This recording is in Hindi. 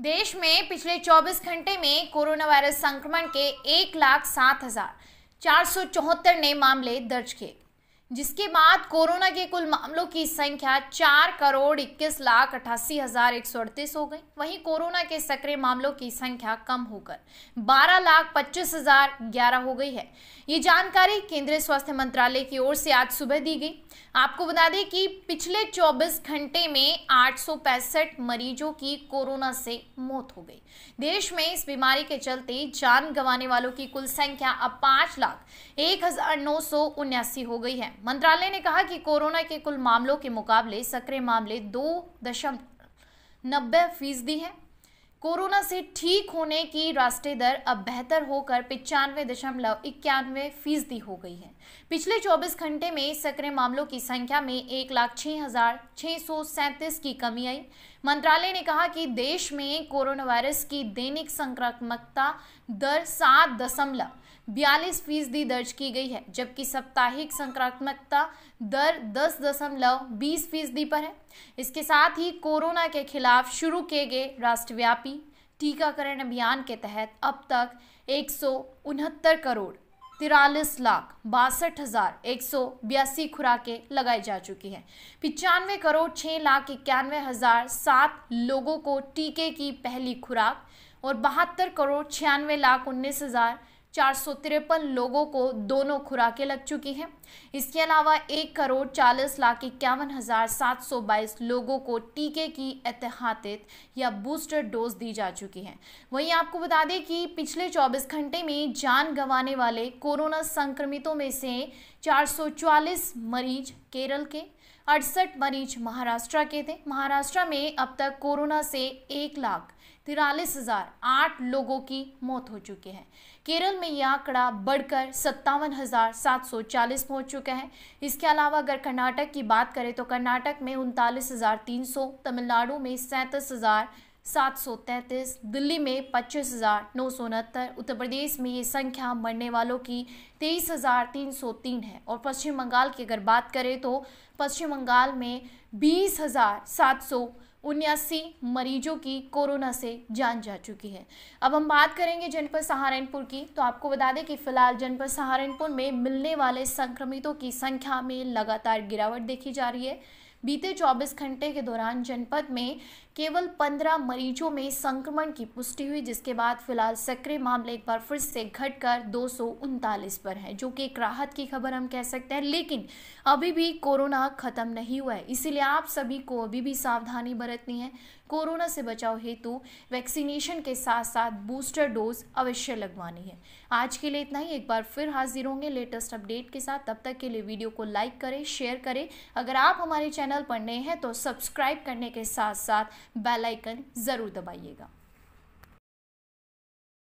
देश में पिछले 24 घंटे में कोरोना वायरस संक्रमण के एक लाख सात हजार चार सौ चौहत्तर नए मामले दर्ज किए जिसके बाद कोरोना के कुल मामलों की संख्या चार करोड़ इक्कीस लाख अठासी हजार एक सौ अड़तीस हो गई वहीं कोरोना के सक्रिय मामलों की संख्या कम होकर बारह लाख पच्चीस हजार ग्यारह हो गई है ये जानकारी केंद्रीय स्वास्थ्य मंत्रालय की ओर से आज सुबह दी गई आपको बता दें कि पिछले चौबीस घंटे में आठ सौ पैंसठ मरीजों की कोरोना से मौत हो गई देश में इस बीमारी के चलते जान गंवाने वालों की कुल संख्या अब पांच लाख एक हजार नौ सौ उन्यासी हो गई है मंत्रालय ने कहा कि कोरोना के कुल मामलों के मुकाबले सक्रिय मामले दो दशमलव नब्बे फीसदी हैं कोरोना से ठीक होने की राष्ट्रीय दर अब बेहतर होकर पचानवे दशमलव इक्यानवे फीसदी हो गई है पिछले 24 घंटे में सक्रिय मामलों की संख्या में एक लाख छह हजार छह सौ सैंतीस की कमी आई मंत्रालय ने कहा कि देश में कोरोना वायरस की दैनिक संक्रामकता दर सात दशमलव बयालीस फीसदी दर्ज की गई है जबकि साप्ताहिक संक्रामकता दर दस दशमलव बीस फीसदी पर है इसके साथ ही कोरोना के खिलाफ शुरू किए गए राष्ट्रव्यापी टीकाकरण अभियान के तहत अब तक एक करोड़ तिरालीस लाख बासठ हज़ार एक सौ बयासी खुराकें लगाई जा चुकी हैं पिचानवे करोड़ छः लाख इक्यानवे हज़ार सात लोगों को टीके की पहली खुराक और बहत्तर करोड़ छियानवे लाख उन्नीस हज़ार चार लोगों को दोनों खुराकें लग चुकी हैं इसके अलावा एक करोड़ चालीस लाख इक्यावन हज़ार सात सौ बाईस लोगों को टीके की एहतियात या बूस्टर डोज दी जा चुकी है वहीं आपको बता दें कि पिछले 24 घंटे में जान गंवाने वाले कोरोना संक्रमितों में से चार मरीज केरल के अड़सठ मरीज महाराष्ट्र के थे महाराष्ट्र में अब तक कोरोना से एक लाख तिरालीस हजार आठ लोगों की मौत हो चुकी है केरल में यह आंकड़ा बढ़कर सत्तावन हजार सात सौ चालीस पहुंच चुका है इसके अलावा अगर कर्नाटक की बात करें तो कर्नाटक में उनतालीस हजार तीन सौ तमिलनाडु में सैंतीस हजार सात सौ तैंतीस दिल्ली में पच्चीस हज़ार नौ सौ उनहत्तर उत्तर प्रदेश में ये संख्या मरने वालों की तेईस हज़ार तीन सौ तीन है और पश्चिम बंगाल की अगर बात करें तो पश्चिम बंगाल में बीस हज़ार सात सौ उन्यासी मरीजों की कोरोना से जान जा चुकी है अब हम बात करेंगे जनपद सहारनपुर की तो आपको बता दें कि फिलहाल जनपद सहारनपुर में मिलने वाले संक्रमितों की संख्या में लगातार गिरावट देखी जा रही है बीते 24 घंटे के दौरान जनपद में केवल पंद्रह मरीजों में संक्रमण की पुष्टि हुई जिसके बाद फिलहाल सक्रिय मामले एक बार फिर से घटकर दो पर है जो कि एक राहत की खबर हम कह सकते हैं लेकिन अभी भी कोरोना खत्म नहीं हुआ है इसीलिए आप सभी को अभी भी सावधानी बरतनी है कोरोना से बचाव हेतु वैक्सीनेशन के साथ साथ बूस्टर डोज अवश्य लगवानी है आज के लिए इतना ही एक बार फिर हाजिर होंगे लेटेस्ट अपडेट के साथ तब तक के लिए वीडियो को लाइक करें शेयर करें अगर आप हमारे चैनल पर नए हैं तो सब्सक्राइब करने के साथ साथ बेल आइकन ज़रूर दबाइएगा